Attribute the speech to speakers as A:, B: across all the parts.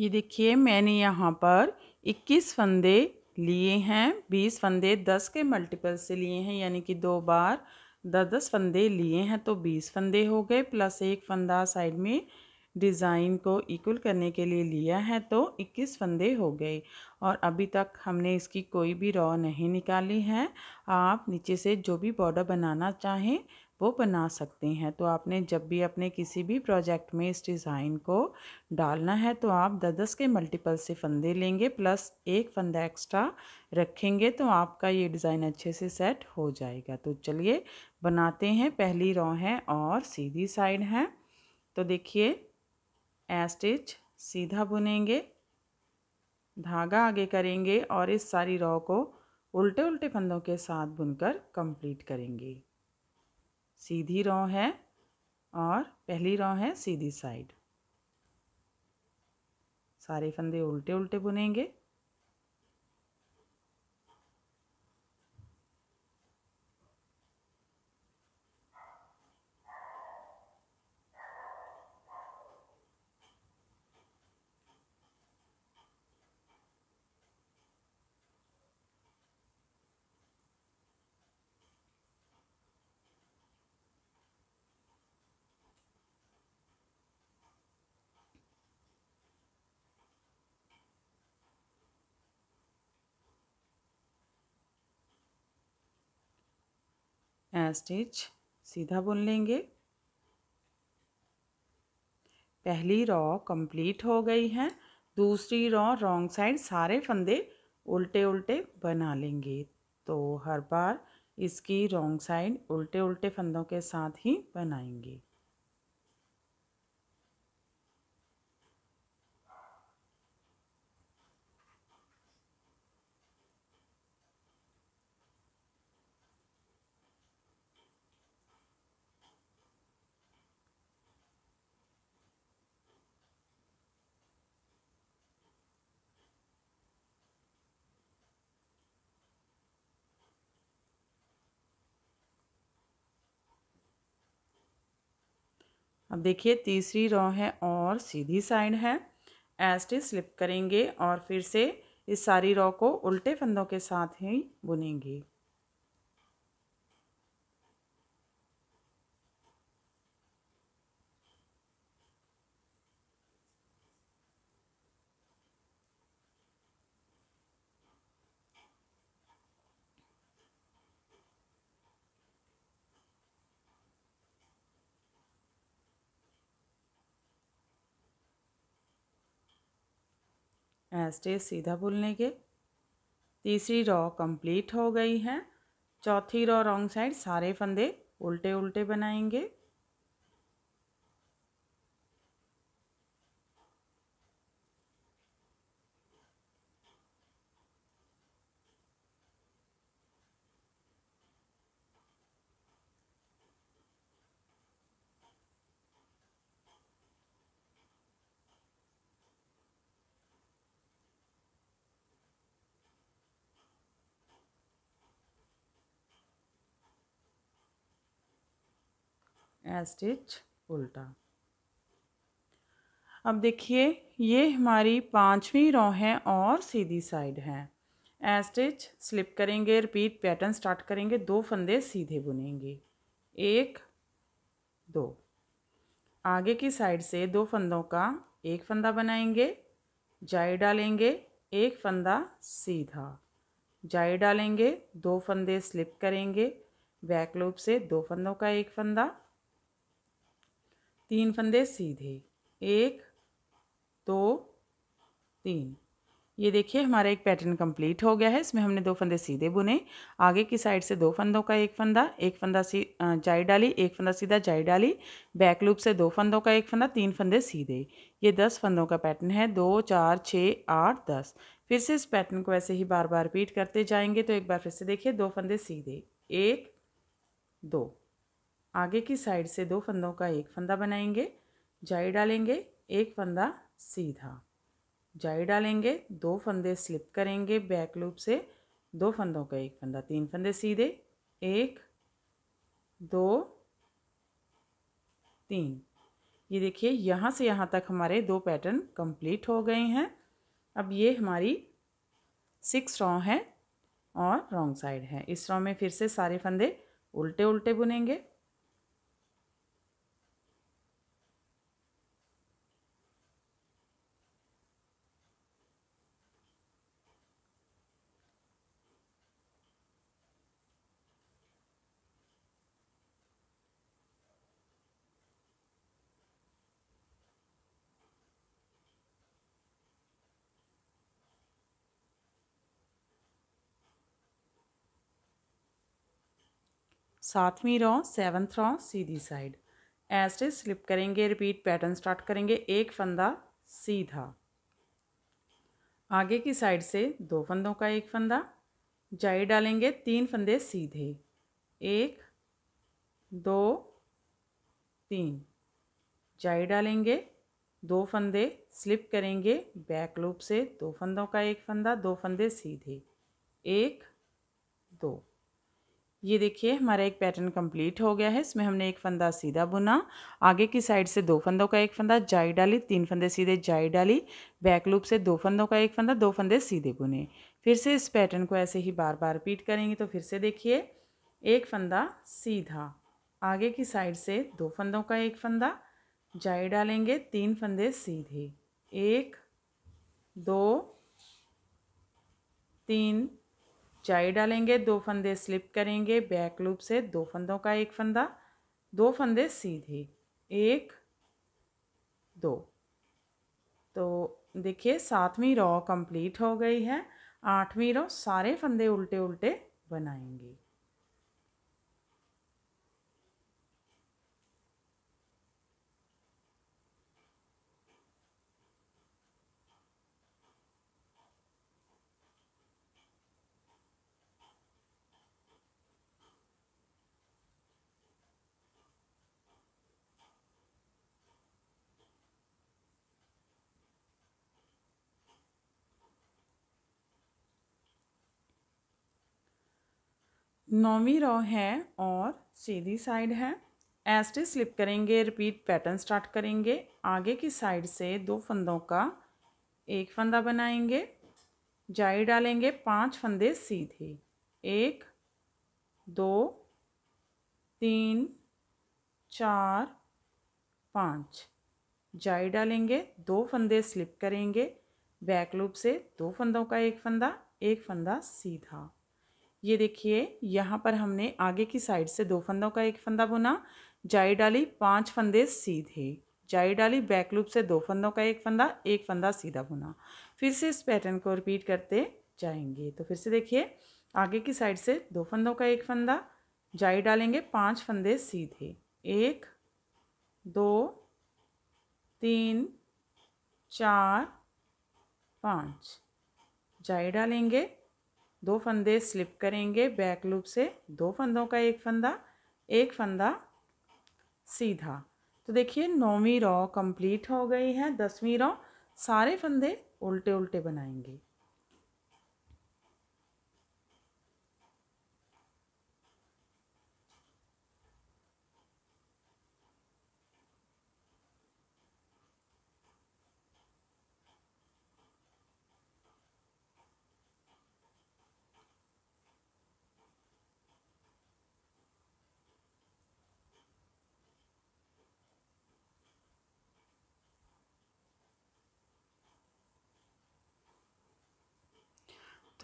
A: ये देखिए मैंने यहाँ पर 21 फंदे लिए हैं 20 फंदे 10 के मल्टीपल से लिए हैं यानी कि दो बार दस दस फंदे लिए हैं तो 20 फंदे हो गए प्लस एक फंदा साइड में डिज़ाइन को इक्वल करने के लिए लिया है तो 21 फंदे हो गए और अभी तक हमने इसकी कोई भी रॉ नहीं निकाली है आप नीचे से जो भी बॉर्डर बनाना चाहें वो बना सकते हैं तो आपने जब भी अपने किसी भी प्रोजेक्ट में इस डिज़ाइन को डालना है तो आप दस दस के मल्टीपल से फंदे लेंगे प्लस एक फंदा एक्स्ट्रा रखेंगे तो आपका ये डिज़ाइन अच्छे से सेट हो जाएगा तो चलिए बनाते हैं पहली रॉ है और सीधी साइड है तो देखिए ए स्टिच सीधा बुनेंगे धागा आगे करेंगे और इस सारी रॉ को उल्टे उल्टे फंदों के साथ बुनकर कंप्लीट करेंगे सीधी रो है और पहली रो है सीधी साइड सारे फंदे उल्टे उल्टे बुनेंगे स्टिच सीधा बुन लेंगे पहली रॉ कंप्लीट हो गई है दूसरी रॉ रॉन्ग साइड सारे फंदे उल्टे उल्टे बना लेंगे तो हर बार इसकी रॉन्ग साइड उल्टे उल्टे फंदों के साथ ही बनाएंगे अब देखिए तीसरी रॉ है और सीधी साइड है एस्टी स्लिप करेंगे और फिर से इस सारी रॉ को उल्टे फंदों के साथ ही बुनेंगे स्टेज सीधा बुनने के तीसरी रॉ कंप्लीट हो गई है चौथी रॉ रॉन्ग साइड सारे फंदे उल्टे उल्टे बनाएंगे स्टिच उल्टा अब देखिए ये हमारी पांचवी रो है और सीधी साइड है स्टिच स्लिप करेंगे रिपीट पैटर्न स्टार्ट करेंगे दो फंदे सीधे बुनेंगे एक दो आगे की साइड से दो फंदों का एक फंदा बनाएंगे जाई डालेंगे एक फंदा सीधा जाई डालेंगे दो फंदे स्लिप करेंगे बैक लूप से दो फंदों का एक फंदा तीन फंदे सीधे एक दो तीन ये देखिए हमारा एक पैटर्न कंप्लीट हो गया है इसमें हमने दो फंदे सीधे बुने आगे की साइड से दो फंदों का एक फंदा एक फंदा सी जाई डाली एक फंदा सीधा जाई डाली बैक लूप से दो फंदों का एक फंदा तीन फंदे सीधे ये दस फंदों का पैटर्न है दो चार छः आठ दस फिर से इस पैटर्न को ऐसे ही बार बार रिपीट करते जाएंगे तो एक बार फिर से देखिए दो फंदे सीधे एक दो आगे की साइड से दो फंदों का एक फंदा बनाएंगे जाई डालेंगे एक फंदा सीधा जाई डालेंगे दो फंदे स्लिप करेंगे बैक लूप से दो फंदों का एक फंदा तीन फंदे सीधे एक दो तीन ये देखिए यहाँ से यहाँ तक हमारे दो पैटर्न कंप्लीट हो गए हैं अब ये हमारी सिक्स रॉ है और रॉन्ग साइड है इस रॉ में फिर से सारे फंदे उल्टे उल्टे बुनेंगे सातवीं रॉ सेवन्थ रॉ सीधी साइड ऐसे स्लिप करेंगे रिपीट पैटर्न स्टार्ट करेंगे एक फंदा सीधा आगे की साइड से दो फंदों का एक फंदा जाई डालेंगे तीन फंदे सीधे एक दो तीन जाई डालेंगे दो फंदे स्लिप करेंगे बैक लूप से दो फंदों का एक फंदा दो फंदे सीधे एक दो ये देखिए हमारा एक पैटर्न कंप्लीट हो गया है इसमें हमने एक फंदा सीधा बुना आगे की साइड से दो फंदों का एक फंदा जाई डाली तीन फंदे सीधे जाई डाली बैक लूप से दो फंदों का एक फंदा दो फंदे सीधे बुने फिर से इस पैटर्न को ऐसे ही बार बार रिपीट करेंगे तो फिर से देखिए एक फंदा सीधा आगे की साइड से दो फंदों का एक फंदा जाई डालेंगे तीन फंदे सीधे एक दो तीन चाय डालेंगे दो फंदे स्लिप करेंगे बैक लूप से दो फंदों का एक फंदा दो फंदे सीधे एक दो तो देखिए सातवीं रॉ कंप्लीट हो गई है आठवीं रॉ सारे फंदे उल्टे उल्टे बनाएंगे नौवीं रॉ है और सीधी साइड है एस्टे स्लिप करेंगे रिपीट पैटर्न स्टार्ट करेंगे आगे की साइड से दो फंदों का एक फंदा बनाएंगे जाई डालेंगे पांच फंदे सीधे एक दो तीन चार पाँच जाई डालेंगे दो फंदे स्लिप करेंगे बैक लूप से दो फंदों का एक फंदा एक फंदा सीधा ये देखिए यहाँ पर हमने आगे की साइड से दो फंदों का एक फंदा बुना जाई डाली पांच फंदे सीधे जाई डाली बैक लूप से दो फंदों का एक फंदा एक फंदा सीधा बुना फिर से इस पैटर्न को रिपीट करते जाएंगे तो फिर से देखिए आगे की साइड से दो फंदों का एक फंदा जाई डालेंगे पांच फंदे सीधे एक दो तीन चार पाँच जाई डालेंगे दो फंदे स्लिप करेंगे बैक लूप से दो फंदों का एक फंदा एक फंदा सीधा तो देखिए नौवीं रॉ कंप्लीट हो गई है दसवीं रॉ सारे फंदे उल्टे उल्टे बनाएंगे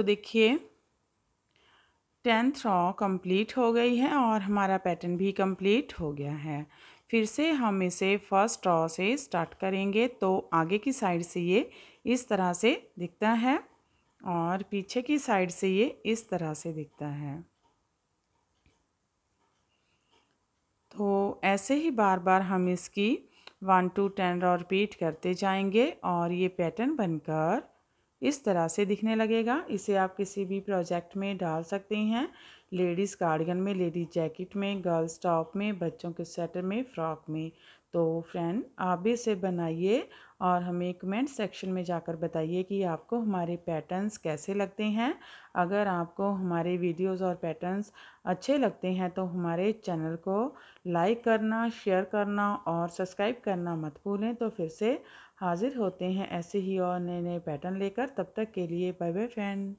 A: तो देखिए टेंथ रॉ कंप्लीट हो गई है और हमारा पैटर्न भी कंप्लीट हो गया है फिर से हम इसे फर्स्ट रॉ से स्टार्ट करेंगे तो आगे की साइड से ये इस तरह से दिखता है और पीछे की साइड से ये इस तरह से दिखता है तो ऐसे ही बार बार हम इसकी one two ten row repeat करते जाएंगे और ये पैटर्न बनकर इस तरह से दिखने लगेगा इसे आप किसी भी प्रोजेक्ट में डाल सकते हैं लेडीज़ कार्डिगन में लेडीज़ जैकेट में गर्ल्स टॉप में बच्चों के स्वेटर में फ्रॉक में तो फ्रेंड आप भी इसे बनाइए और हमें कमेंट सेक्शन में जाकर बताइए कि आपको हमारे पैटर्न्स कैसे लगते हैं अगर आपको हमारे वीडियोस और पैटर्न्स अच्छे लगते हैं तो हमारे चैनल को लाइक करना शेयर करना और सब्सक्राइब करना मत भूलें तो फिर से हाजिर होते हैं ऐसे ही और नए नए पैटर्न लेकर तब तक के लिए बाय बाय फ्रेंड